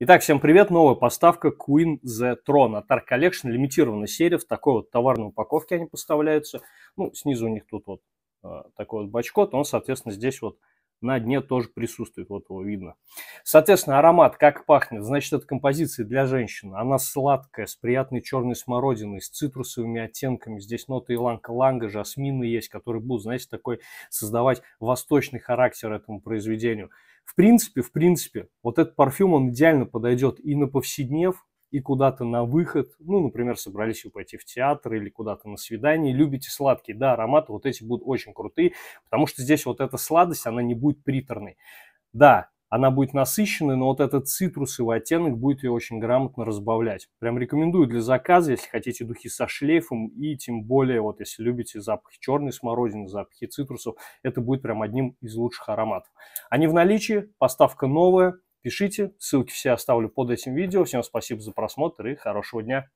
Итак, всем привет! Новая поставка Queen The Throne от Arc Collection. Лимитированная серия в такой вот товарной упаковке они поставляются. Ну, снизу у них тут вот э, такой вот бачкот. Он, соответственно, здесь вот на дне тоже присутствует. Вот его видно. Соответственно, аромат как пахнет? Значит, это композиция для женщины. Она сладкая, с приятной черной смородиной, с цитрусовыми оттенками. Здесь ноты иланга-ланга, жасмины есть, которые будут, знаете, такой создавать восточный характер этому произведению. В принципе, в принципе, вот этот парфюм, он идеально подойдет и на повседнев, и куда-то на выход, ну, например, собрались вы пойти в театр или куда-то на свидание, любите сладкие, да, ароматы вот эти будут очень крутые, потому что здесь вот эта сладость, она не будет приторной. Да, она будет насыщенной, но вот этот цитрусовый оттенок будет ее очень грамотно разбавлять. Прям рекомендую для заказа, если хотите духи со шлейфом и тем более, вот если любите запах черной смородины, запахи цитрусов, это будет прям одним из лучших ароматов. Они в наличии, поставка новая, пишите, ссылки все оставлю под этим видео. Всем спасибо за просмотр и хорошего дня!